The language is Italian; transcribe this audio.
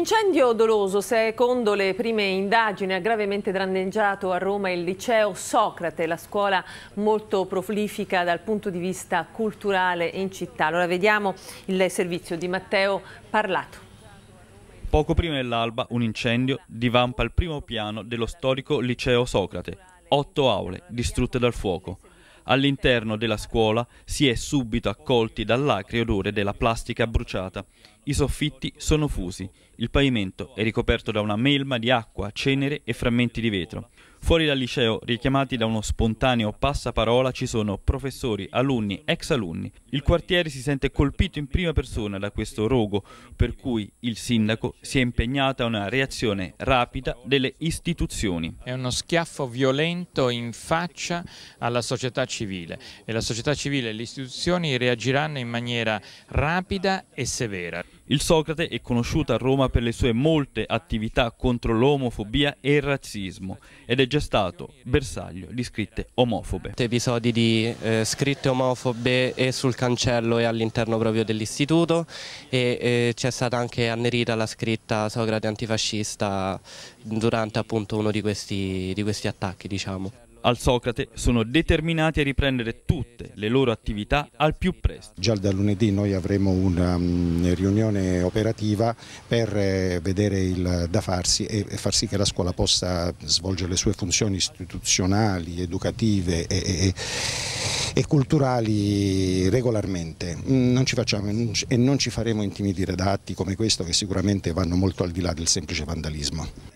Incendio doloso, secondo le prime indagini, ha gravemente danneggiato a Roma il liceo Socrate, la scuola molto prolifica dal punto di vista culturale in città. Allora vediamo il servizio di Matteo Parlato. Poco prima dell'alba un incendio divampa il primo piano dello storico liceo Socrate, otto aule distrutte dal fuoco. All'interno della scuola si è subito accolti dall'acre odore della plastica bruciata. I soffitti sono fusi, il pavimento è ricoperto da una melma di acqua, cenere e frammenti di vetro. Fuori dal liceo, richiamati da uno spontaneo passaparola, ci sono professori, alunni, ex alunni. Il quartiere si sente colpito in prima persona da questo rogo, per cui il sindaco si è impegnato a una reazione rapida delle istituzioni. È uno schiaffo violento in faccia alla società civile e la società civile e le istituzioni reagiranno in maniera rapida e severa. Il Socrate è conosciuto a Roma per le sue molte attività contro l'omofobia e il razzismo ed è già stato bersaglio di scritte omofobe. Episodi di eh, scritte omofobe e sul cancello e all'interno proprio dell'istituto e eh, c'è stata anche annerita la scritta Socrate antifascista durante appunto uno di questi, di questi attacchi diciamo al Socrate sono determinati a riprendere tutte le loro attività al più presto. Già da lunedì noi avremo una mm, riunione operativa per eh, vedere il da farsi e far sì che la scuola possa svolgere le sue funzioni istituzionali, educative e, e, e culturali regolarmente. Mm, non ci facciamo, e non ci faremo intimidire da atti come questo che sicuramente vanno molto al di là del semplice vandalismo.